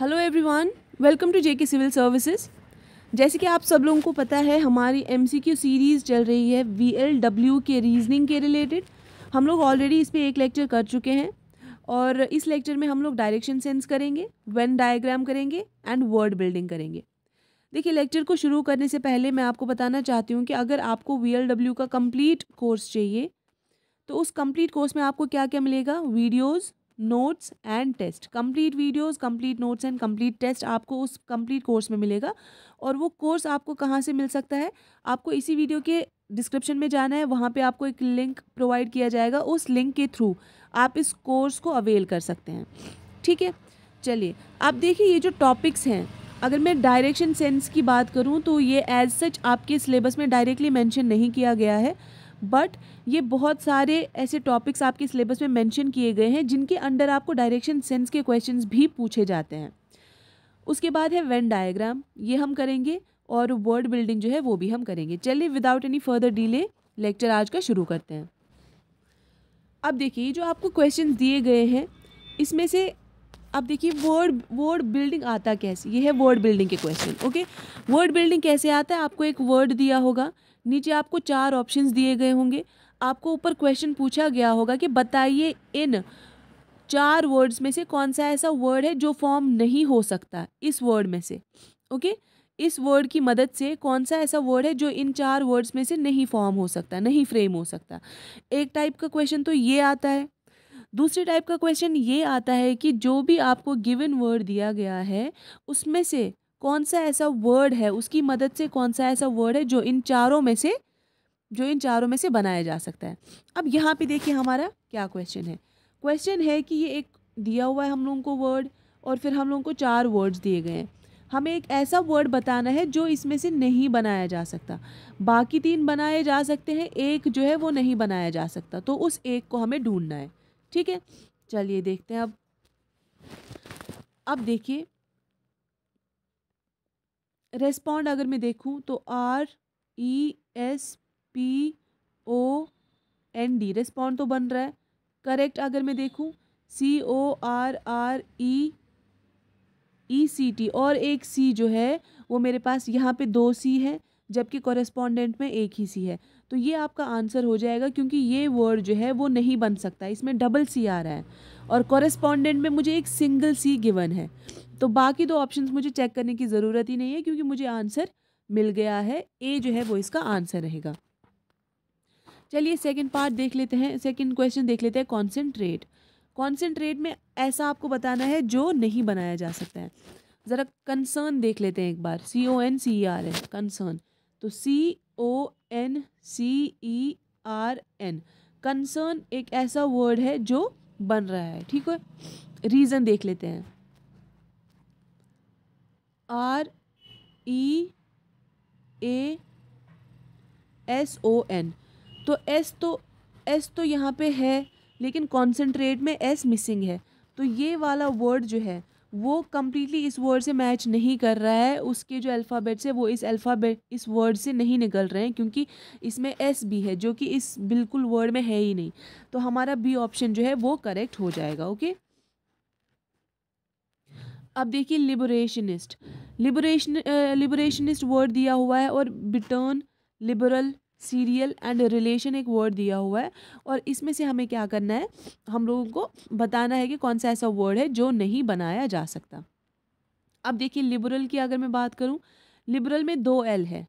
Hello everyone welcome to JK civil services जैसे कि आप सब लोगों को पता है हमारी एमसीक्यू सीरीज़ चल रही है वीएलडब्ल्यू के रीजनिंग के रिलेटेड हम लोग ऑलरेडी इस पर एक लेक्चर कर चुके हैं और इस लेक्चर में हम लोग डायरेक्शन सेंस करेंगे वेन डायग्राम करेंगे एंड वर्ड बिल्डिंग करेंगे देखिए लेक्चर को शुरू करने से पहले मैं आपको बताना चाहती हूँ कि अगर आपको वी का कम्प्लीट कोर्स चाहिए तो उस कम्प्लीट कोर्स में आपको क्या क्या मिलेगा videos notes and test complete videos complete notes and complete test आपको उस कंप्लीट कोर्स में मिलेगा और वो कोर्स आपको कहाँ से मिल सकता है आपको इसी वीडियो के डिस्क्रिप्शन में जाना है वहाँ पे आपको एक लिंक प्रोवाइड किया जाएगा उस लिंक के थ्रू आप इस कोर्स को अवेल कर सकते हैं ठीक है चलिए आप देखिए ये जो टॉपिक्स हैं अगर मैं डायरेक्शन सेंस की बात करूँ तो ये एज सच आपके सिलेबस में डायरेक्टली मैंशन नहीं किया गया है बट ये बहुत सारे ऐसे टॉपिक्स आपके सिलेबस में मेंशन किए गए हैं जिनके अंडर आपको डायरेक्शन सेंस के क्वेश्चंस भी पूछे जाते हैं उसके बाद है वेन डायग्राम ये हम करेंगे और वर्ड बिल्डिंग जो है वो भी हम करेंगे चलिए without any further delay lecture आज का शुरू करते हैं अब देखिए जो आपको क्वेश्चन दिए गए हैं इसमें से अब देखिए वर्ड वर्ड बिल्डिंग आता कैसे ये है वर्ड बिल्डिंग के क्वेश्चन ओके वर्ड बिल्डिंग कैसे आता है आपको एक वर्ड दिया होगा नीचे आपको चार ऑप्शंस दिए गए होंगे आपको ऊपर क्वेश्चन पूछा गया होगा कि बताइए इन चार वर्ड्स में से कौन सा ऐसा वर्ड है जो फॉर्म नहीं हो सकता इस वर्ड में से ओके इस वर्ड की मदद से कौन सा ऐसा वर्ड है जो इन चार वर्ड्स में से नहीं फॉर्म हो सकता नहीं फ्रेम हो सकता एक टाइप का क्वेश्चन तो ये आता है दूसरे टाइप का क्वेश्चन ये आता है कि जो भी आपको गिवन वर्ड दिया गया है उसमें से कौन सा ऐसा वर्ड है उसकी मदद से कौन सा ऐसा वर्ड है जो इन चारों में से जो इन चारों में से बनाया जा सकता है अब यहाँ पे देखिए हमारा क्या क्वेश्चन है क्वेश्चन है कि ये एक दिया हुआ है हम लोगों को वर्ड और फिर हम लोगों को चार वर्ड्स दिए गए हैं हमें एक ऐसा वर्ड बताना है जो इसमें से नहीं बनाया जा सकता बाकी तीन बनाए जा सकते हैं एक जो है वो नहीं बनाया जा सकता तो उस एक को हमें ढूंढना है ठीक है चलिए देखते हैं अब अब देखिए रेस्पॉन्ड अगर मैं देखूँ तो R E S P O N D respond तो बन रहा है करेक्ट अगर मैं देखूँ C O R R E E C T और एक सी जो है वो मेरे पास यहाँ पे दो सी है जबकि कॉरेस्पॉन्डेंट में एक ही सी है तो ये आपका आंसर हो जाएगा क्योंकि ये वर्ड जो है वो नहीं बन सकता इसमें डबल सी आ रहा है और कॉरेस्पॉन्डेंट में मुझे एक सिंगल सी गिवन है तो बाकी दो ऑप्शन मुझे चेक करने की ज़रूरत ही नहीं है क्योंकि मुझे आंसर मिल गया है ए जो है वो इसका आंसर रहेगा चलिए सेकंड पार्ट देख लेते हैं सेकंड क्वेश्चन देख लेते हैं कॉन्सेंट्रेट कॉन्सेंट्रेट में ऐसा आपको बताना है जो नहीं बनाया जा सकता है ज़रा कंसर्न देख लेते हैं एक बार C O N C E R N concern तो C O N C E R N concern एक ऐसा वर्ड है जो बन रहा है ठीक है रीज़न देख लेते हैं R E A S O N तो एस तो एस तो यहाँ पे है लेकिन कॉन्सेंट्रेट में एस मिसिंग है तो ये वाला वर्ड जो है वो कम्प्लीटली इस वर्ड से मैच नहीं कर रहा है उसके जो अल्फ़ाबेट्स है वो इस अल्फ़ाबेट इस वर्ड से नहीं निकल रहे हैं क्योंकि इसमें एस भी है जो कि इस बिल्कुल वर्ड में है ही नहीं तो हमारा बी ऑप्शन जो है वो करेक्ट हो जाएगा ओके अब देखिए लिबरेशनिस्ट लिबरेशन लिबरेशनिस्ट वर्ड दिया हुआ है और bittern liberal serial and relation एक वर्ड दिया हुआ है और इसमें से हमें क्या करना है हम लोगों को बताना है कि कौन सा ऐसा वर्ड है जो नहीं बनाया जा सकता अब देखिए लिबरल की अगर मैं बात करूँ लिबरल में दो एल है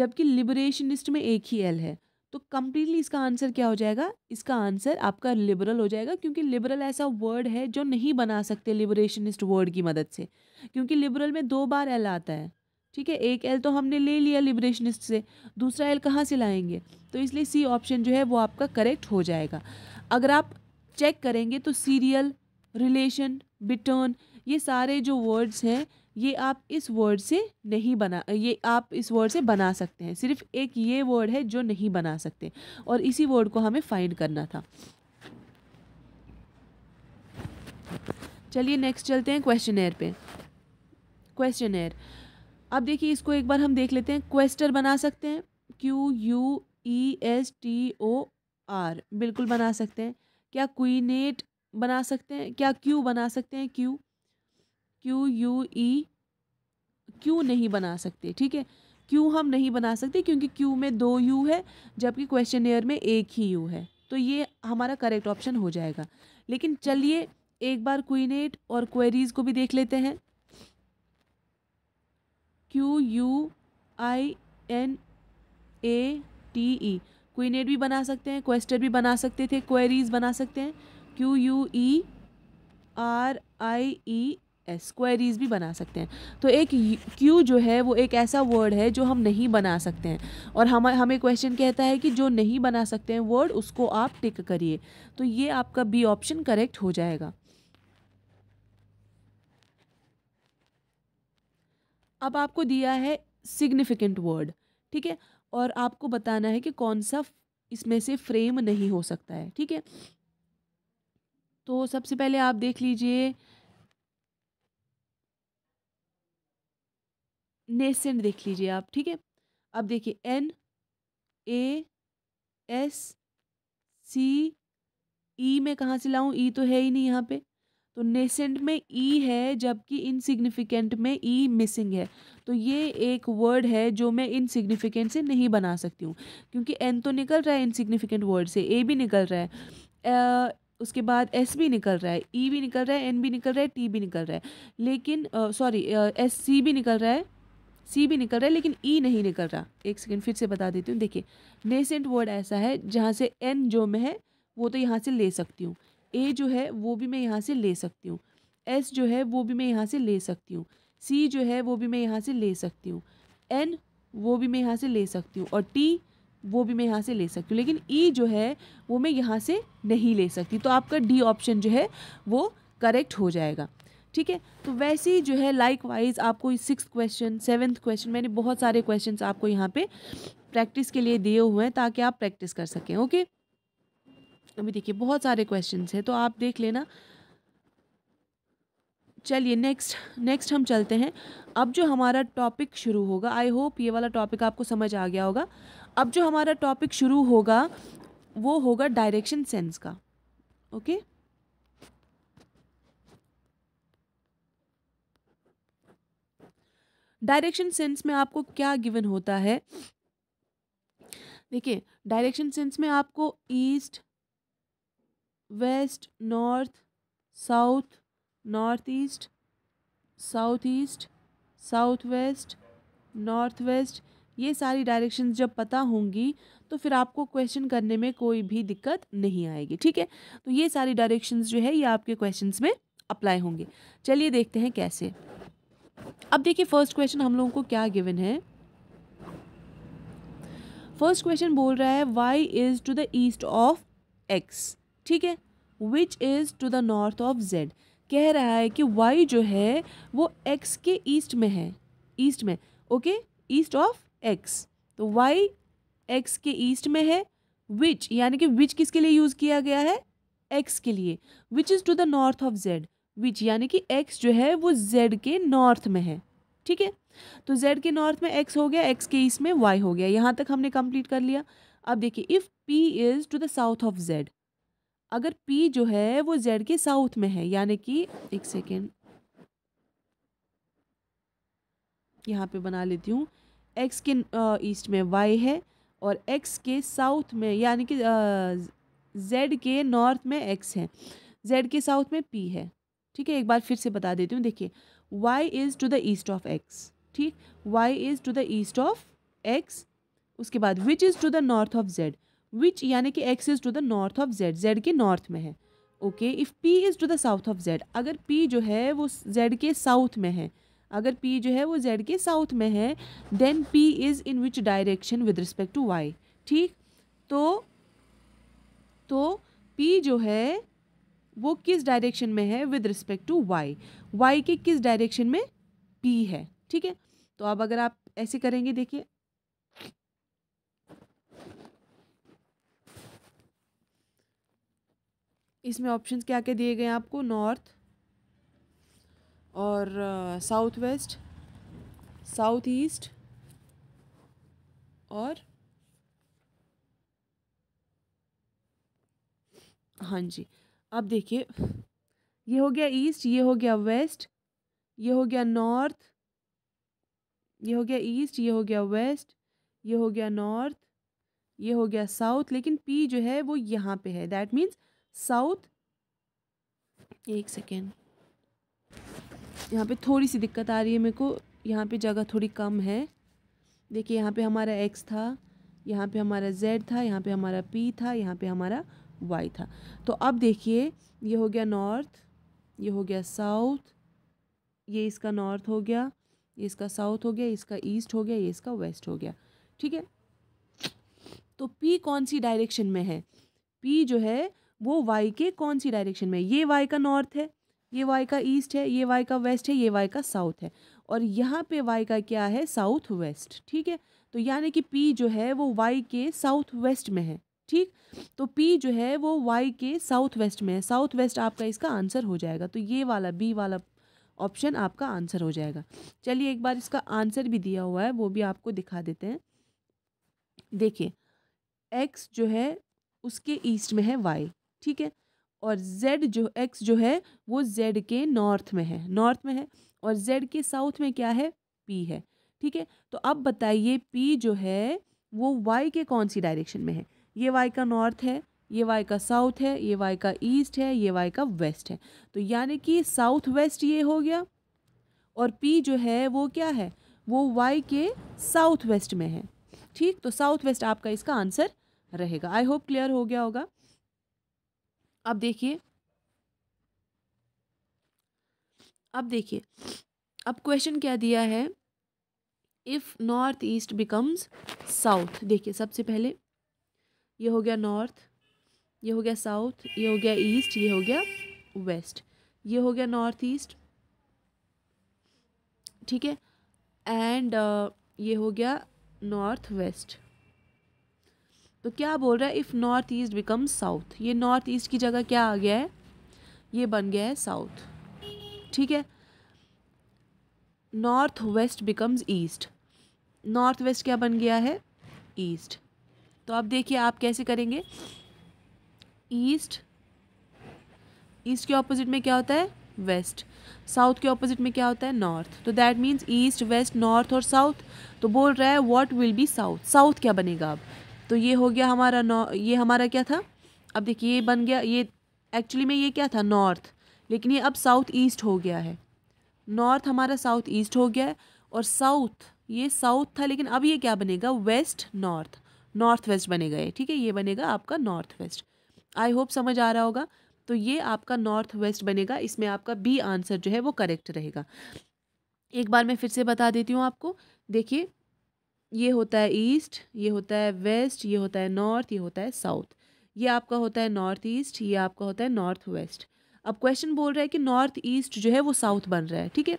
जबकि लिबरेशनिस्ट में एक ही एल है तो कम्प्लीटली इसका आंसर क्या हो जाएगा इसका आंसर आपका लिबरल हो जाएगा क्योंकि लिबरल ऐसा वर्ड है जो नहीं बना सकते लिबरेशनिस्ट वर्ड की मदद से क्योंकि लिबरल में दो बार एल आता है ठीक है एक एल तो हमने ले लिया लिबरेशनिस्ट से दूसरा एल कहाँ से लाएंगे तो इसलिए सी ऑप्शन जो है वो आपका करेक्ट हो जाएगा अगर आप चेक करेंगे तो सीरियल रिलेशन बिटर्न ये सारे जो वर्ड्स हैं ये आप इस वर्ड से नहीं बना ये आप इस वर्ड से बना सकते हैं सिर्फ एक ये वर्ड है जो नहीं बना सकते और इसी वर्ड को हमें फाइंड करना था चलिए नेक्स्ट चलते हैं क्वेश्चन पे क्वेश्चन एयर अब देखिए इसको एक बार हम देख लेते हैं क्वेस्टर बना सकते हैं Q U E S T O R बिल्कुल बना सकते हैं क्या क्वीनेट बना सकते हैं क्या क्यू बना सकते हैं Q Q U E Q नहीं बना सकते ठीक है क्यू हम नहीं बना सकते क्योंकि क्यू में दो यू है जबकि क्वेश्चन एयर में एक ही यू है तो ये हमारा करेक्ट ऑप्शन हो जाएगा लेकिन चलिए एक बार क्वीनेट और क्वेरीज को भी देख लेते हैं Q U I N A T E quinate भी बना सकते हैं क्वेस्टर भी बना सकते थे क्वेरीज बना सकते हैं Q U E R I E S queries भी बना सकते हैं तो एक क्यू जो है वो एक ऐसा वर्ड है जो हम नहीं बना सकते हैं और हम हमें क्वेश्चन कहता है कि जो नहीं बना सकते हैं वर्ड उसको आप टिक करिए तो ये आपका बी ऑप्शन करेक्ट हो जाएगा अब आपको दिया है सिग्निफिकेंट वर्ड ठीक है और आपको बताना है कि कौन सा इसमें से फ्रेम नहीं हो सकता है ठीक है तो सबसे पहले आप देख लीजिए नेसेंट देख लीजिए आप ठीक है अब देखिए एन ए एस सी ई मैं कहाँ से लाऊं ई e तो है ही नहीं यहाँ पे तो नेसेंट में ई e है जबकि इनसिग्निफिकेंट में ई e मिसिंग है तो ये एक वर्ड है जो मैं इनसिग्निफिकेंट से नहीं बना सकती हूँ क्योंकि एन तो निकल रहा है इनसिग्निफिकेंट वर्ड से ए भी निकल रहा है आ, उसके बाद एस भी निकल रहा है ई e भी निकल रहा है एन भी निकल रहा है टी भी निकल रहा है लेकिन सॉरी एस सी भी निकल रहा है सी भी निकल रहा है लेकिन ई e नहीं निकल रहा एक सेकेंड फिर से बता देती हूँ देखिए नेसेंट वर्ड ऐसा है जहाँ से एन जो में है वो तो यहाँ से ले सकती हूँ ए जो है वो भी मैं यहाँ से ले सकती हूँ एस जो है वो भी मैं यहाँ से ले सकती हूँ सी जो है वो भी मैं यहाँ से ले सकती हूँ एन वो भी मैं यहाँ से ले सकती हूँ और टी वो भी मैं यहाँ से ले सकती हूँ लेकिन ई e जो है वो मैं यहाँ से नहीं ले सकती तो आपका डी ऑप्शन जो है वो करेक्ट हो जाएगा ठीक है तो वैसे ही जो है लाइक वाइज आपको सिक्स क्वेश्चन सेवन्थ क्वेश्चन मैंने बहुत सारे क्वेश्चन आपको यहाँ पे प्रैक्टिस के लिए दिए हुए हैं ताकि आप प्रैक्टिस कर सकें ओके अभी देखिए बहुत सारे क्वेश्चन हैं तो आप देख लेना चलिए नेक्स्ट नेक्स्ट हम चलते हैं अब जो हमारा टॉपिक शुरू होगा आई होप ये वाला टॉपिक आपको समझ आ गया होगा अब जो हमारा टॉपिक शुरू होगा वो होगा डायरेक्शन सेंस का ओके डायरेक्शन सेंस में आपको क्या गिवन होता है देखिए डायरेक्शन सेंस में आपको east west north south north east south east south west north west ये सारी डायरेक्शंस जब पता होंगी तो फिर आपको क्वेश्चन करने में कोई भी दिक्कत नहीं आएगी ठीक है तो ये सारी डायरेक्शंस जो है ये आपके क्वेश्चंस में अप्लाई होंगे चलिए देखते हैं कैसे अब देखिए फर्स्ट क्वेश्चन हम लोगों को क्या गिवन है फर्स्ट क्वेश्चन बोल रहा है Y is to the east of X ठीक है which is to the north of Z कह रहा है कि वाई जो है वो एक्स के ईस्ट में है ईस्ट में ओके ईस्ट ऑफ एक्स तो वाई एक्स के ईस्ट में है विच यानी कि विच किसके लिए यूज़ किया गया है एक्स के लिए which is to the north of Z which यानी कि एक्स जो है वो जेड के नॉर्थ में है ठीक है तो जेड के नॉर्थ में एक्स हो गया एक्स के ईस्ट में वाई हो गया यहाँ तक हमने कंप्लीट कर लिया अब देखिए if P is to the south of Z अगर पी जो है वो जेड के साउथ में है यानी कि एक सेकेंड यहाँ पे बना लेती हूँ एक्स के ईस्ट में वाई है और एक्स के साउथ में यानी कि जेड के नॉर्थ में एक्स है जेड के साउथ में पी है ठीक है एक बार फिर से बता देती हूँ देखिए Y is to the east of X ठीक Y is to the east of X उसके बाद which is to the north of Z which यानी कि X is to the north of Z Z के नॉर्थ में है okay if P is to the south of Z अगर P जो है वो जेड के साउथ में है अगर पी जो है वो जेड के साउथ में है then P is in which direction with respect to Y ठीक तो तो पी जो है वो किस डायरेक्शन में है with respect to Y Y के किस डायरेक्शन में पी है ठीक है तो अब अगर आप ऐसे करेंगे देखिए इसमें ऑप्शंस क्या क्या दिए गए हैं आपको नॉर्थ और साउथ वेस्ट साउथ ईस्ट और हाँ जी अब देखिए ये हो गया ईस्ट ये हो गया वेस्ट ये हो गया नॉर्थ ये हो गया ईस्ट ये हो गया वेस्ट ये हो गया नॉर्थ ये हो गया साउथ लेकिन पी जो है वो यहाँ पे है दैट मीन्स साउथ एक सेकेंड यहाँ पे थोड़ी सी दिक्कत आ रही है मेरे को यहाँ पे जगह थोड़ी कम है देखिए यहाँ पे हमारा एक्स था यहाँ पे हमारा जेड था यहाँ पे हमारा पी था यहाँ पे हमारा वाई था तो अब देखिए ये हो गया नॉर्थ ये हो गया साउथ ये इसका नॉर्थ हो गया ये इसका साउथ हो गया इसका ईस्ट हो गया ये इसका वेस्ट हो गया ठीक है तो पी कौन सी डायरेक्शन में है पी जो है वो वाई के कौन सी डायरेक्शन में ये वाई का नॉर्थ है ये वाई का ईस्ट है ये वाई का वेस्ट है ये वाई का साउथ है और यहाँ पे वाई का क्या है साउथ वेस्ट ठीक है तो यानी कि पी जो है वो वाई के साउथ वेस्ट में है ठीक तो पी जो है वो वाई के साउथ वेस्ट में है साउथ वेस्ट आपका इसका आंसर हो जाएगा तो ये वाला बी वाला ऑप्शन आपका आंसर हो जाएगा चलिए एक बार इसका आंसर भी दिया हुआ है वो भी आपको दिखा देते हैं देखिए एक्स जो है उसके ईस्ट में है वाई ठीक है और जेड जो एक्स जो है वो जेड के नॉर्थ में है नॉर्थ में है और जेड के साउथ में क्या है पी है ठीक है तो अब बताइए पी जो है वो वाई के कौन सी डायरेक्शन में है ये वाई का नॉर्थ है ये वाई का साउथ है ये वाई का ईस्ट है ये वाई का वेस्ट है तो यानी कि साउथ वेस्ट ये हो गया और पी जो है वो क्या है वो वाई के साउथ वेस्ट में है ठीक तो साउथ वेस्ट आपका इसका आंसर रहेगा आई होप क्लियर हो गया होगा अब देखिए अब देखिए अब क्वेश्चन क्या दिया है if north east becomes south देखिए सबसे पहले ये हो गया नॉर्थ ये हो गया साउथ ये हो गया ईस्ट ये हो गया वेस्ट ये हो गया नॉर्थ ईस्ट ठीक है एंड uh, ये हो गया नॉर्थ वेस्ट तो क्या बोल रहा है if north east become south ये नॉर्थ ईस्ट की जगह क्या आ गया है ये बन गया है साउथ ठीक है north west becomes east north west क्या बन गया है ईस्ट तो अब देखिए आप कैसे करेंगे ईस्ट ईस्ट के ऑपोजिट में क्या होता है वेस्ट साउथ के ऑपोजिट में क्या होता है नॉर्थ तो that means east west north और साउथ तो बोल रहा है what will be south south क्या बनेगा अब तो ये हो गया हमारा नॉ ये हमारा क्या था अब देखिए ये बन गया ये एक्चुअली में ये क्या था नॉर्थ लेकिन ये अब साउथ ईस्ट हो गया है नॉर्थ हमारा साउथ ईस्ट हो गया है और साउथ ये साउथ था लेकिन अब ये क्या बनेगा वेस्ट नॉर्थ नॉर्थ वेस्ट बनेगा ये ठीक है ये बनेगा आपका नॉर्थ वेस्ट आई होप समझ आ रहा होगा तो ये आपका नॉर्थ वेस्ट बनेगा इसमें आपका बी आंसर जो है वो करेक्ट रहेगा एक बार मैं फिर से बता देती हूँ आपको देखिए ये होता है ईस्ट ये होता है वेस्ट ये होता है नॉर्थ ये होता है साउथ ये आपका होता है नॉर्थ ईस्ट ये आपका होता है नॉर्थ वेस्ट अब क्वेश्चन बोल रहा है कि नॉर्थ ईस्ट जो है वो साउथ बन रहा है ठीक है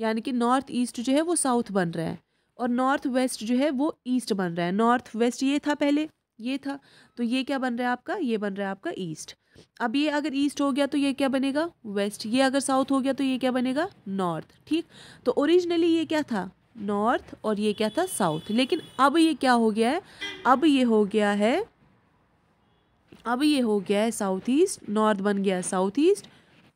यानी कि नॉर्थ ईस्ट जो है वो साउथ बन रहा है और नॉर्थ वेस्ट जो है वो ईस्ट बन रहा है नॉर्थ वेस्ट ये था पहले ये था तो ये क्या बन रहा है आपका ये बन रहा है आपका ईस्ट अब ये अगर ईस्ट हो गया तो ये क्या बनेगा वेस्ट ये अगर साउथ हो गया तो ये क्या बनेगा नॉर्थ ठीक तो ओरिजिनली ये क्या था नॉर्थ और ये क्या था साउथ लेकिन अब ये क्या हो गया है अब ये हो गया है अब ये हो गया है साउथ ईस्ट नॉर्थ बन गया साउथ ईस्ट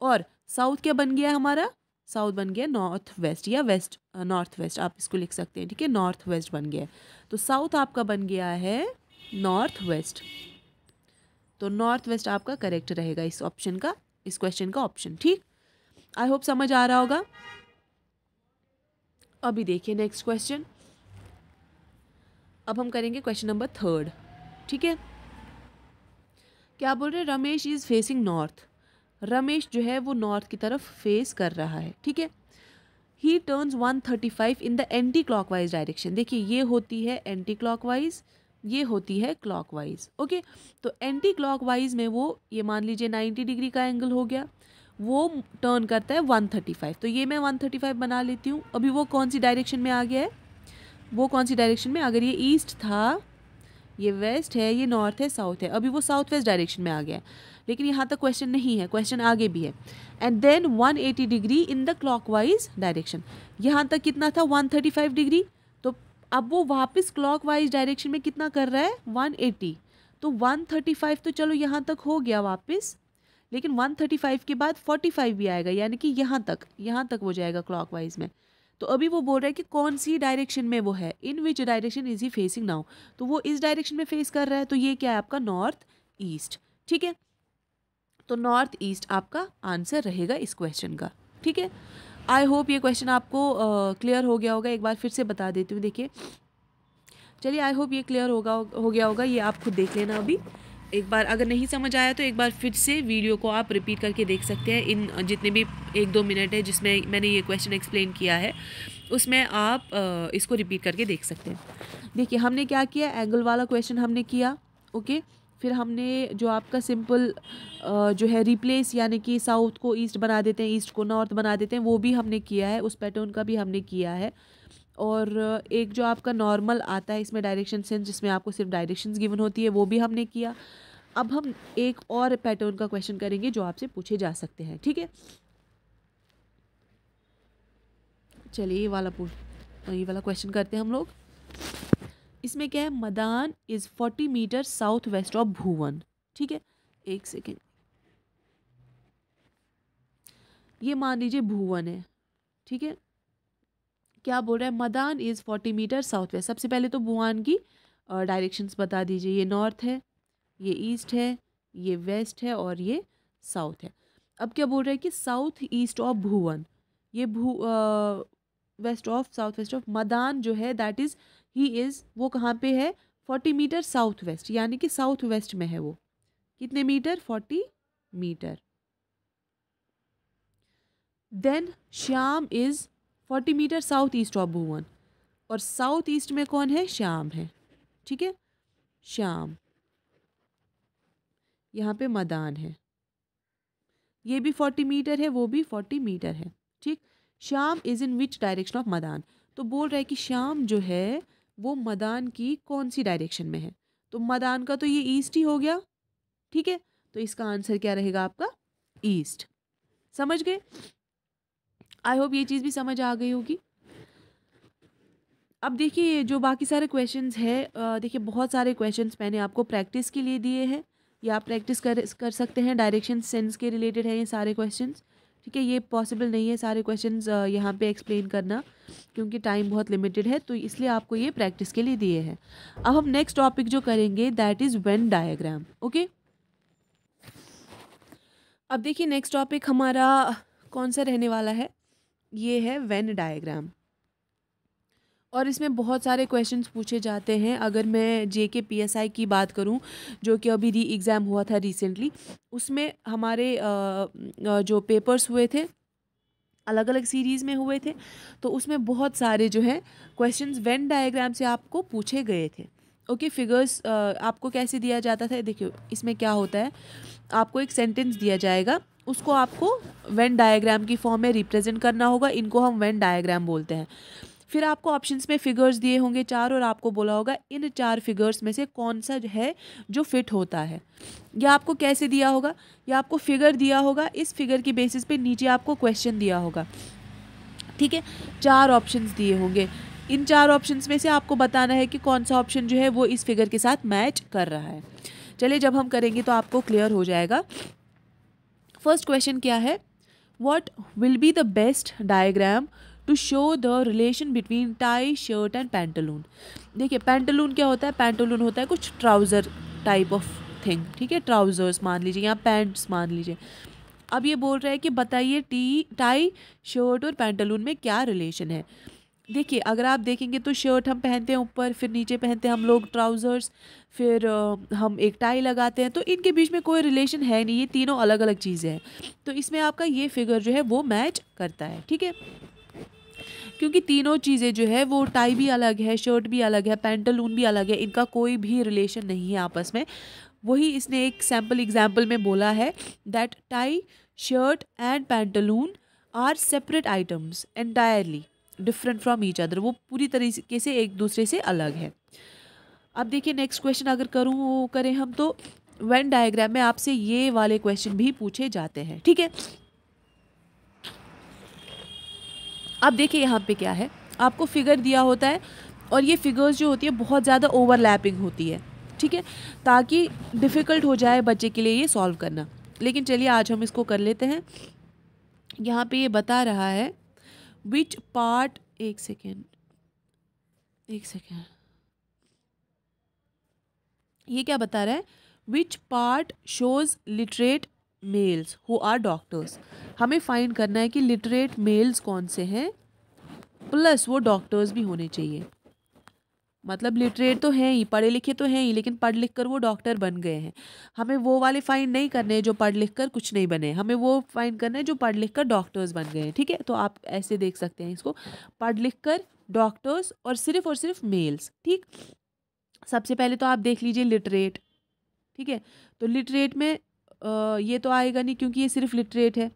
और साउथ क्या बन गया हमारा साउथ बन गया नॉर्थ वेस्ट या वेस्ट नॉर्थ वेस्ट आप इसको लिख सकते हैं ठीक है नॉर्थ वेस्ट बन गया तो साउथ आपका बन गया है नॉर्थ वेस्ट तो नॉर्थ वेस्ट आपका करेक्ट रहेगा इस ऑप्शन का इस क्वेश्चन का ऑप्शन ठीक आई होप समझ आ रहा होगा अभी देखिए नेक्स्ट क्वेश्चन अब हम करेंगे क्वेश्चन नंबर थर्ड ठीक है क्या बोल रहे हैं Ramesh is facing north Ramesh जो है वो नॉर्थ की तरफ फेस कर रहा है ठीक है he turns 135 in the anticlockwise direction देखिए ये होती है एंटी क्लॉकवाइज ये होती है क्लॉकवाइज ओके तो एंटी क्लॉकवाइज में वो ये मान लीजिए 90 डिग्री का एंगल हो गया वो टर्न करता है 135 तो ये मैं 135 बना लेती हूँ अभी वो कौन सी डायरेक्शन में आ गया है वो कौन सी डायरेक्शन में अगर ये ईस्ट था ये वेस्ट है ये नॉर्थ है साउथ है अभी वो साउथ वेस्ट डायरेक्शन में आ गया है लेकिन यहाँ तक क्वेश्चन नहीं है क्वेश्चन आगे भी है and then 180 degree in the wise direction यहाँ तक कितना था 135 डिग्री तो अब वो वापस वाइज डायरेक्शन में कितना कर रहा है 180 तो 135 तो चलो यहाँ तक हो गया वापस लेकिन 135 के बाद 45 भी आएगा यानी कि यहाँ तक यहाँ तक वो जाएगा क्लॉक में तो अभी वो बोल रहा है कि कौन सी डायरेक्शन में वो है in which direction is he facing now तो वो इस डायरेक्शन में फेस कर रहा है तो ये क्या है आपका नॉर्थ ईस्ट ठीक है तो नॉर्थ ईस्ट आपका आंसर रहेगा इस क्वेश्चन का ठीक है आई होप ये क्वेश्चन आपको क्लियर uh, हो गया होगा एक बार फिर से बता देती हूँ देखिए चलिए आई होप ये क्लियर होगा हो गया होगा ये आप खुद देख लेना अभी एक बार अगर नहीं समझ आया तो एक बार फिर से वीडियो को आप रिपीट करके देख सकते हैं इन जितने भी एक दो मिनट है जिसमें मैंने ये क्वेश्चन एक्सप्लेन किया है उसमें आप इसको रिपीट करके देख सकते हैं देखिए हमने क्या किया एंगल वाला क्वेश्चन हमने किया ओके फिर हमने जो आपका सिंपल जो है रिप्लेस यानी कि साउथ को ईस्ट बना देते हैं ईस्ट को नॉर्थ बना देते हैं वो भी हमने किया है उस पैटर्न का भी हमने किया है और एक जो आपका नॉर्मल आता है इसमें डायरेक्शन सेंस जिसमें आपको सिर्फ डायरेक्शंस गिवन होती है वो भी हमने किया अब हम एक और पैटर्न का क्वेश्चन करेंगे जो आपसे पूछे जा सकते हैं ठीक है चलिए ये वाला पूछ ये वाला क्वेश्चन करते हैं हम लोग इसमें क्या है Madan is forty metre south west of Bhuvan ठीक है एक सेकेंड ये मान लीजिए भुवन है ठीक है क्या बोल रहा है Madan is forty metre south west सबसे पहले तो बुआन की डायरेक्शंस बता दीजिए ये नॉर्थ है ये ईस्ट है ये वेस्ट है और ये साउथ है अब क्या बोल रहा है कि साउथ ईस्ट ऑफ भुवन ये भू west of south west of Madan जो है दैट इज़ ही इज़ वो कहाँ पे है फोर्टी मीटर साउथ वेस्ट यानी कि साउथ वेस्ट में है वो कितने metre forty metre then Shyam is forty metre south east of Bhuvan और साउथ ईस्ट में कौन है श्याम है ठीक है श्याम यहाँ पे मदान है ये भी फोर्टी मीटर है वो भी फोर्टी मीटर है ठीक Shyam is in which direction of Madan तो बोल रहा है कि श्याम जो है वो मदान की कौन सी डायरेक्शन में है तो मदान का तो ये ईस्ट ही हो गया ठीक है तो इसका आंसर क्या रहेगा आपका ईस्ट समझ गए आई होप ये चीज़ भी समझ आ गई होगी अब देखिए जो बाकी सारे क्वेश्चंस है देखिए बहुत सारे क्वेश्चंस मैंने आपको प्रैक्टिस के लिए दिए हैं या आप प्रैक्टिस कर कर सकते हैं डायरेक्शन सेंस के रिलेटेड हैं ये सारे क्वेश्चंस ठीक है ये पॉसिबल नहीं है सारे क्वेश्चंस यहाँ पे एक्सप्लेन करना क्योंकि टाइम बहुत लिमिटेड है तो इसलिए आपको ये प्रैक्टिस के लिए दिए हैं अब हम नेक्स्ट टॉपिक जो करेंगे that is Venn diagram okay अब देखिए नेक्स्ट टॉपिक हमारा कौन सा रहने वाला है ये है वेन डायग्राम और इसमें बहुत सारे क्वेश्चंस पूछे जाते हैं अगर मैं जे के पी एस आई की बात करूं जो कि अभी री एग्ज़ाम हुआ था रिसेंटली उसमें हमारे जो पेपर्स हुए थे अलग अलग सीरीज़ में हुए थे तो उसमें बहुत सारे जो हैं क्वेश्चंस वेन डायग्राम से आपको पूछे गए थे ओके okay, फिगर्स आपको कैसे दिया जाता था देखियो इसमें क्या होता है आपको एक सेंटेंस दिया जाएगा उसको आपको वेन डायग्राम की फॉर्म में रिप्रेजेंट करना होगा इनको हम वेन डायग्राम बोलते हैं फिर आपको ऑप्शंस में फिगर्स दिए होंगे चार और आपको बोला होगा इन चार फिगर्स में से कौन सा है जो फिट होता है या आपको कैसे दिया होगा या आपको फिगर दिया होगा इस फिगर की बेसिस पे नीचे आपको क्वेश्चन दिया होगा ठीक है चार ऑप्शंस दिए होंगे इन चार ऑप्शंस में से आपको बताना है कि कौन सा ऑप्शन जो है वो इस फिगर के साथ मैच कर रहा है चलिए जब हम करेंगे तो आपको क्लियर हो जाएगा फर्स्ट क्वेश्चन क्या है what will be the best diagram to show the relation between tie shirt and pantaloon देखिए पैंटलून क्या होता है पैंटलून होता है कुछ ट्राउज़र टाइप ऑफ थिंग ठीक है ट्राउज़र्स मान लीजिए या पैंट्स मान लीजिए अब ये बोल रहा है कि बताइए टी टाई शर्ट और पैंटलून में क्या रिलेशन है देखिए अगर आप देखेंगे तो शर्ट हम पहनते हैं ऊपर फिर नीचे पहनते हैं हम लोग ट्राउज़र्स फिर हम एक टाई लगाते हैं तो इनके बीच में कोई रिलेशन है नहीं ये तीनों अलग अलग चीज़ें हैं तो इसमें आपका ये फिगर जो है वो मैच करता है ठीक है क्योंकि तीनों चीज़ें जो है वो टाई भी अलग है शर्ट भी अलग है पैंटलून भी अलग है इनका कोई भी रिलेशन नहीं है आपस में वही इसने एक सैम्पल एग्जाम्पल में बोला है that tie shirt and pantaloon are separate items entirely different from each other वो पूरी तरीके से एक दूसरे से अलग है अब देखिए नेक्स्ट क्वेश्चन अगर करूँ करें हम तो वेन डायग्राम में आपसे ये वाले क्वेश्चन भी पूछे जाते हैं ठीक है अब देखिए यहाँ पे क्या है आपको फिगर दिया होता है और ये फिगर्स जो होती है बहुत ज़्यादा ओवरलैपिंग होती है ठीक है ताकि डिफ़िकल्ट हो जाए बच्चे के लिए ये सॉल्व करना लेकिन चलिए आज हम इसको कर लेते हैं यहाँ पे ये बता रहा है विच पार्ट एक सेकेंड एक सेकेंड ये क्या बता रहा है which part shows literate males who are doctors हमें फाइंड करना है कि लिटरेट मेल्स कौन से हैं प्लस वो डॉक्टर्स भी होने चाहिए मतलब लिटरेट तो हैं ही पढ़े लिखे तो हैं ही लेकिन पढ़ लिख कर वो डॉक्टर बन गए हैं हमें वो वाले फ़ाइन नहीं करने जो पढ़ लिख कर कुछ नहीं बने हमें वो फ़ाइन करने है जो पढ़ लिख कर डॉक्टर्स बन गए हैं ठीक है तो आप ऐसे देख सकते हैं इसको पढ़ लिख कर डॉक्टर्स और सिर्फ और सिर्फ मेल्स ठीक सबसे पहले तो आप देख लीजिए लिटरेट ठीक है तो लिटरेट में आ, ये तो आएगा नहीं क्योंकि ये सिर्फ लिटरेट है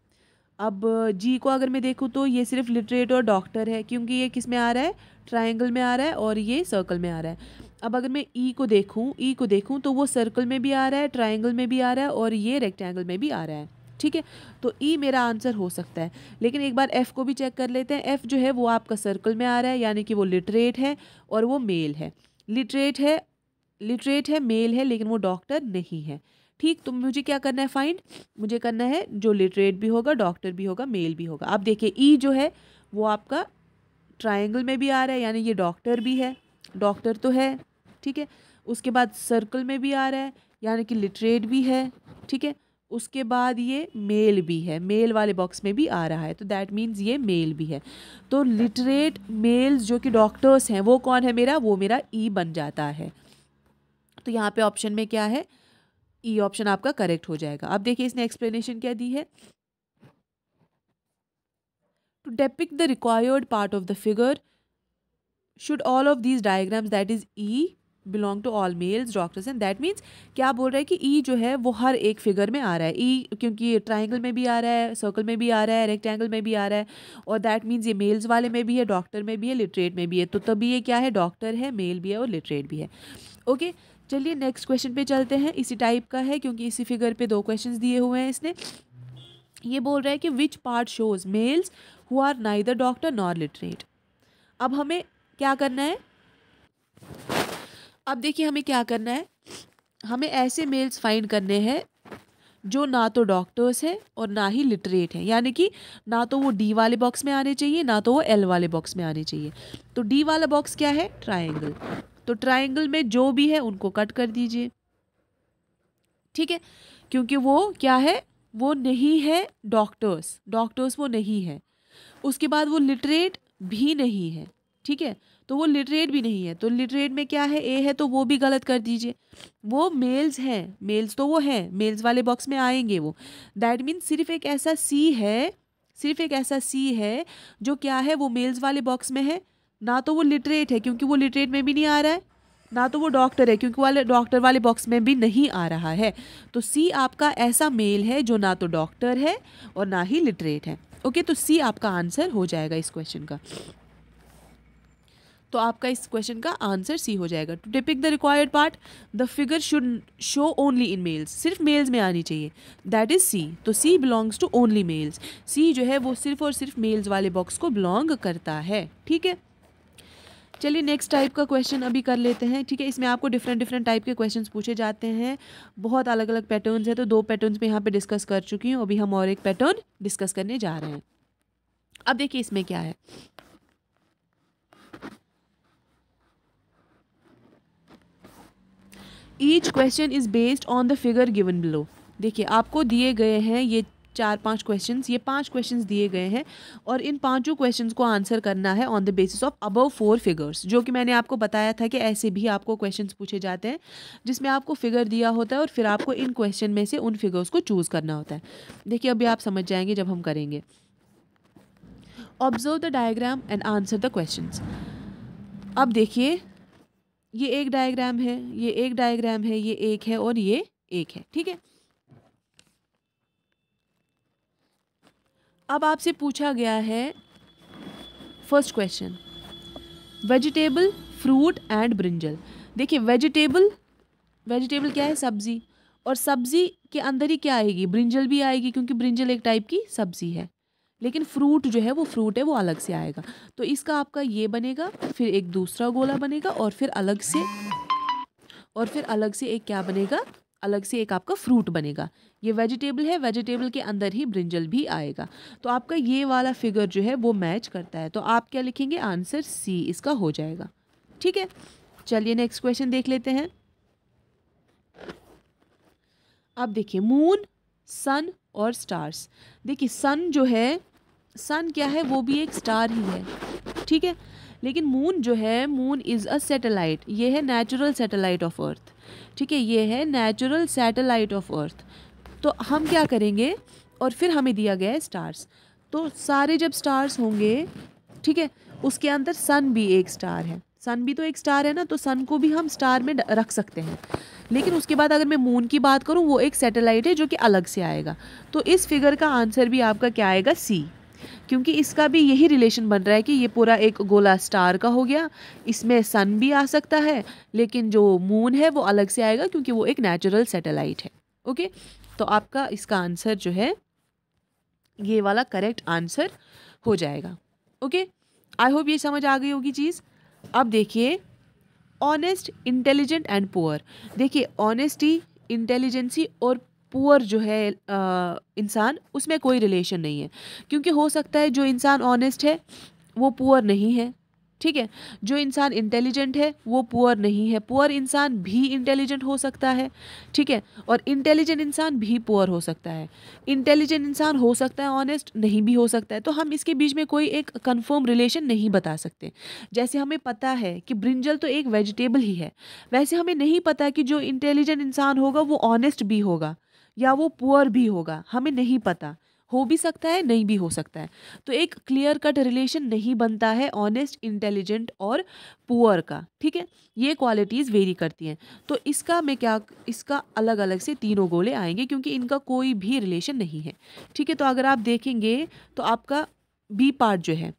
अब जी को अगर मैं देखूँ तो ये सिर्फ लिटरेट और डॉक्टर है क्योंकि ये किस में आ रहा है ट्राइंगल में आ रहा है और ये सर्कल में आ रहा है अब अगर मैं ई को देखूँ ई को देखूँ तो वो सर्कल में भी आ रहा है ट्राइंगल में भी आ रहा है और ये रेक्टेंगल में भी आ रहा है ठीक है तो ई मेरा आंसर हो सकता है लेकिन एक बार एफ़ को भी चेक कर लेते हैं एफ़ जो है वो आपका सर्कल में आ रहा है यानी कि वो लिटरेट है और वो मेल है लिटरेट है लिटरेट है मेल है लेकिन वो डॉक्टर नहीं है ठीक तो मुझे क्या करना है फाइंड मुझे करना है जो लिटरेट भी होगा डॉक्टर भी होगा मेल भी होगा आप देखिए ई e जो है वो आपका ट्राइंगल में भी आ रहा है यानी ये डॉक्टर भी है डॉक्टर तो है ठीक है उसके बाद सर्कल में भी आ रहा है यानी कि लिटरेट भी है ठीक है उसके बाद ये मेल भी है मेल वाले बॉक्स में भी आ रहा है तो दैट मीन्स ये मेल भी है तो लिटरेट मेल्स जो कि डॉक्टर्स हैं वो कौन है मेरा वो मेरा ई e बन जाता है तो यहाँ पे ऑप्शन में क्या है ई e ऑप्शन आपका करेक्ट हो जाएगा अब देखिए इसने एक्सप्लेनेशन क्या दी है to depict the required part of the figure should all of these diagrams that is E belong to all males doctors and that means क्या बोल रहा है कि ई e जो है वो हर एक फिगर में आ रहा है ई e, क्योंकि ट्राइंगल में भी आ रहा है सर्कल में भी आ रहा है रेक्टेंगल में भी आ रहा है और दैट मीन्स ये मेल्स वाले में भी है डॉक्टर में भी है लिटरेट में भी है तो तभी ये क्या है डॉक्टर है मेल भी है और लिटरेट भी है ओके okay? चलिए नेक्स्ट क्वेश्चन पे चलते हैं इसी टाइप का है क्योंकि इसी फिगर पे दो क्वेश्चन दिए हुए हैं इसने ये बोल रहा है कि which part shows males who are neither doctor nor literate अब हमें क्या करना है अब देखिए हमें क्या करना है हमें ऐसे मेल्स फाइंड करने हैं जो ना तो डॉक्टर्स हैं और ना ही लिटरेट हैं यानी कि ना तो वो डी वाले बॉक्स में आने चाहिए ना तो वो एल वाले बॉक्स में आने चाहिए तो डी वाला बॉक्स क्या है ट्राइंगल तो ट्राइंगल में जो भी है उनको कट कर दीजिए ठीक है क्योंकि वो क्या है वो नहीं है डॉक्टर्स डॉक्टर्स वो नहीं है उसके बाद वो लिटरेट भी नहीं है ठीक है तो वो लिटरेट भी नहीं है तो लिटरेट में क्या है ए है तो वो भी गलत कर दीजिए वो मेल्स हैं मेल्स तो वो हैं मेल्स वाले बॉक्स में आएंगे वो दैट मीन सिर्फ एक ऐसा सी है सिर्फ एक ऐसा सी है जो क्या है वो मेल्स वाले बॉक्स में है ना तो वो लिटरेट है क्योंकि वो लिटरेट में भी नहीं आ रहा है ना तो वो डॉक्टर है क्योंकि वाले डॉक्टर वाले बॉक्स में भी नहीं आ रहा है तो सी आपका ऐसा मेल है जो ना तो डॉक्टर है और ना ही लिटरेट है ओके तो सी आपका आंसर हो जाएगा इस क्वेश्चन का तो आपका इस क्वेश्चन का आंसर सी हो जाएगा to depict the required part the figure should show only in males सिर्फ मेल्स में आनी चाहिए दैट इज़ सी तो C belongs to only males C जो है वो सिर्फ और सिर्फ मेल्स वाले बॉक्स को बिलोंग करता है ठीक है चलिए नेक्स्ट टाइप का क्वेश्चन अभी कर लेते हैं ठीक है इसमें आपको डिफरेंट डिफरेंट टाइप के क्वेश्चन पूछे जाते हैं बहुत अलग अलग पैटर्न्स है तो दो पैटर्न्स में यहाँ पे डिस्कस कर चुकी हूँ अभी हम और एक पैटर्न डिस्कस करने जा रहे हैं अब देखिए इसमें क्या है each question is based on the figure given below देखिए आपको दिए गए हैं ये चार पांच क्वेश्चंस ये पांच क्वेश्चंस दिए गए हैं और इन पांचों क्वेश्चंस को आंसर करना है on the basis of above four figures जो कि मैंने आपको बताया था कि ऐसे भी आपको क्वेश्चंस पूछे जाते हैं जिसमें आपको फिगर दिया होता है और फिर आपको इन क्वेश्चन में से उन फिगर्स को चूज़ करना होता है देखिए अभी आप समझ जाएंगे जब हम करेंगे observe the diagram and answer the question अब देखिए ये एक डायग्राम है ये एक डायग्राम है ये एक है और ये एक है ठीक है अब आपसे पूछा गया है first question vegetable fruit and brinjal देखिए वेजिटेबल वेजिटेबल क्या है सब्जी और सब्जी के अंदर ही क्या आएगी ब्रिंजल भी आएगी क्योंकि ब्रिंजल एक टाइप की सब्जी है लेकिन फ्रूट जो है वो फ्रूट है वो अलग से आएगा तो इसका आपका ये बनेगा फिर एक दूसरा गोला बनेगा और फिर अलग से और फिर अलग से एक क्या बनेगा अलग से एक आपका फ्रूट बनेगा ये वेजिटेबल है वेजिटेबल के अंदर ही ब्रिंजल भी आएगा तो आपका ये वाला फिगर जो है वो मैच करता है तो आप क्या लिखेंगे आंसर सी इसका हो जाएगा ठीक है चलिए नेक्स्ट क्वेश्चन देख लेते हैं अब देखिए मून सन और स्टार्स देखिए सन जो है सन क्या है वो भी एक स्टार ही है ठीक है लेकिन मून जो है मून इज़ अ सैटेलाइट ये है नेचुरल सैटेलाइट ऑफ अर्थ ठीक है ये है नेचुरल सैटेलाइट ऑफ अर्थ तो हम क्या करेंगे और फिर हमें दिया गया है स्टार्स तो सारे जब स्टार्स होंगे ठीक है उसके अंदर सन भी एक स्टार है सन भी तो एक स्टार है ना तो सन को भी हम स्टार में रख सकते हैं लेकिन उसके बाद अगर मैं मून की बात करूं वो एक सैटेलाइट है जो कि अलग से आएगा तो इस फिगर का आंसर भी आपका क्या आएगा सी क्योंकि इसका भी यही रिलेशन बन रहा है कि ये पूरा एक गोला स्टार का हो गया इसमें सन भी आ सकता है लेकिन जो मून है वो अलग से आएगा क्योंकि वो एक नेचुरल सेटेलाइट है ओके तो आपका इसका आंसर जो है ये वाला करेक्ट आंसर हो जाएगा ओके आई होप ये समझ आ गई होगी चीज़ अब देखिए ऑनेस्ट इंटेलिजेंट एंड पुअर देखिए ऑनेस्टी इंटेलिजेंसी और पुअर जो है इंसान उसमें कोई रिलेशन नहीं है क्योंकि हो सकता है जो इंसान ऑनेस्ट है वो पुअर नहीं है ठीक है जो इंसान इंटेलिजेंट है वो पुअर नहीं है पुअर इंसान भी इंटेलिजेंट हो सकता है ठीक है और इंटेलिजेंट इंसान भी पुअर हो सकता है इंटेलिजेंट इंसान हो सकता है ऑनेस्ट नहीं भी हो सकता है तो हम इसके बीच में कोई एक कंफर्म रिलेशन नहीं बता सकते जैसे हमें पता है कि ब्रिंजल तो एक वेजिटेबल ही है वैसे हमें नहीं पता कि जो इंटेलिजेंट इंसान होगा वो ऑनेस्ट भी होगा या वो पुअर भी होगा हमें नहीं पता हो भी सकता है नहीं भी हो सकता है तो एक क्लियर कट रिलेशन नहीं बनता है ऑनेस्ट इंटेलिजेंट और पुअर का ठीक है ये क्वालिटीज़ वेरी करती हैं तो इसका मैं क्या इसका अलग अलग से तीनों गोले आएंगे क्योंकि इनका कोई भी रिलेशन नहीं है ठीक है तो अगर आप देखेंगे तो आपका बी पार्ट जो है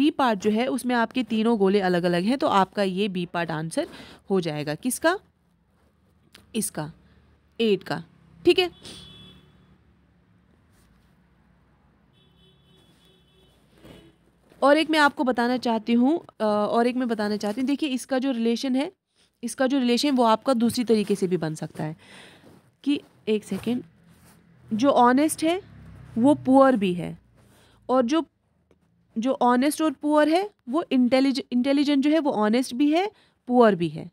बी पार्ट जो है उसमें आपके तीनों गोले अलग अलग हैं तो आपका ये बी पार्ट आंसर हो जाएगा किसका इसका एट का ठीक है और एक मैं आपको बताना चाहती हूँ और एक मैं बताना चाहती हूँ देखिए इसका जो रिलेशन है इसका जो रिलेशन वो आपका दूसरी तरीके से भी बन सकता है कि एक सेकेंड जो ऑनेस्ट है वो पुअर भी है और जो जो ऑनेस्ट और पुअर है वो इंटेलिज इंटेलिजेंट जो है वो ऑनेस्ट भी है पुअर भी है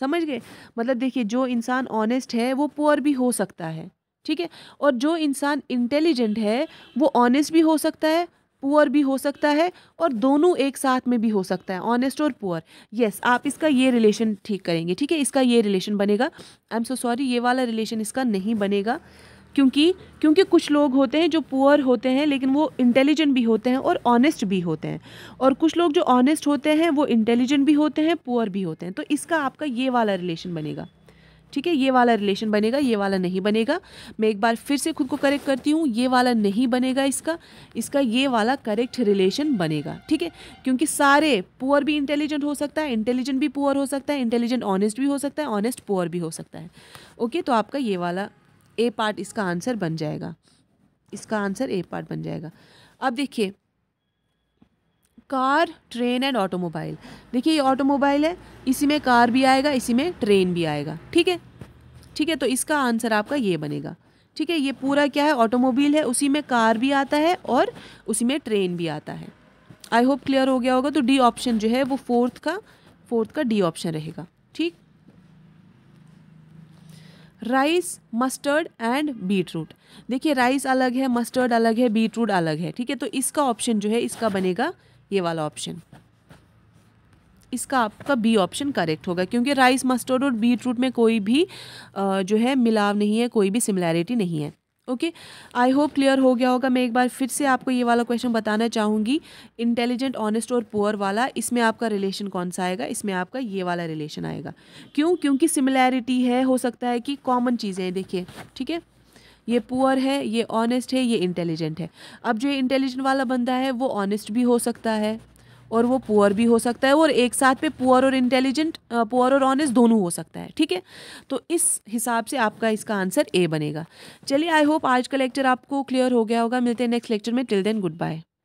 समझ गए मतलब देखिए जो इंसान ऑनेस्ट है वो पुअर भी हो सकता है ठीक है और जो इंसान इंटेलिजेंट है वो ऑनेस्ट भी हो सकता है पुअर भी हो सकता है और दोनों एक साथ में भी हो सकता है ऑनेस्ट और पुअर यस आप इसका ये रिलेशन ठीक करेंगे ठीक है इसका ये रिलेशन बनेगा आई एम सो सॉरी ये वाला रिलेशन इसका नहीं बनेगा क्योंकि क्योंकि कुछ लोग होते हैं जो पुअर होते हैं लेकिन वो इंटेलिजेंट भी होते हैं और ऑनेस्ट भी होते हैं और कुछ लोग जो ऑनेस्ट होते हैं वो इंटेलिजेंट भी होते हैं पुअर भी होते हैं तो इसका आपका ये वाला रिलेशन बनेगा ठीक है ये वाला रिलेशन बनेगा ये वाला नहीं बनेगा मैं एक बार फिर से खुद को करेक्ट करती हूँ ये वाला नहीं बनेगा इसका इसका ये वाला करेक्ट रिलेशन बनेगा ठीक है क्योंकि सारे पुअर भी इंटेलिजेंट हो सकता है इंटेलिजेंट भी पुअर हो सकता है इंटेलिजेंट ऑनेस्ट भी हो सकता है ऑनेस्ट पुअर भी हो सकता है ओके तो आपका ये वाला ए पार्ट इसका आंसर बन जाएगा इसका आंसर ए पार्ट बन जाएगा अब देखिए कार ट्रेन एंड ऑटोमोबाइल देखिए ये ऑटोमोबाइल है इसी में कार भी आएगा इसी में ट्रेन भी आएगा ठीक है ठीक है तो इसका आंसर आपका ये बनेगा ठीक है ये पूरा क्या है ऑटोमोबाइल है उसी में कार भी आता है और उसी में ट्रेन भी आता है आई होप क्लियर हो गया होगा तो डी ऑप्शन जो है वो फोर्थ का फोर्थ का डी ऑप्शन रहेगा ठीक rice mustard and beetroot देखिए राइस अलग है मस्टर्ड अलग है बीट रूट अलग है ठीक है तो इसका ऑप्शन जो है इसका बनेगा ये वाला ऑप्शन इसका आपका बी ऑप्शन करेक्ट होगा क्योंकि राइस मस्टर्ड और बीट रूट में कोई भी जो है मिलाव नहीं है कोई भी सिमिलैरिटी नहीं है ओके आई होप क्लियर हो गया होगा मैं एक बार फिर से आपको ये वाला क्वेश्चन बताना चाहूँगी इंटेलिजेंट ऑनेस्ट और पुअर वाला इसमें आपका रिलेशन कौन सा आएगा इसमें आपका ये वाला रिलेशन आएगा क्यों क्योंकि सिमिलैरिटी है हो सकता है कि कॉमन चीज़ें देखिए ठीक है ये पुअर है ये ऑनेस्ट है ये इंटेलिजेंट है अब जो इंटेलिजेंट वाला बंदा है वो ऑनेस्ट भी हो सकता है और वो पुअर भी हो सकता है और एक साथ पे पुअर और इंटेलिजेंट पुअर और ऑनेस्ट दोनों हो सकता है ठीक है तो इस हिसाब से आपका इसका आंसर ए बनेगा चलिए आई होप आज का लेक्चर आपको क्लियर हो गया होगा मिलते हैं नेक्स्ट लेक्चर में टिल देन गुड बाय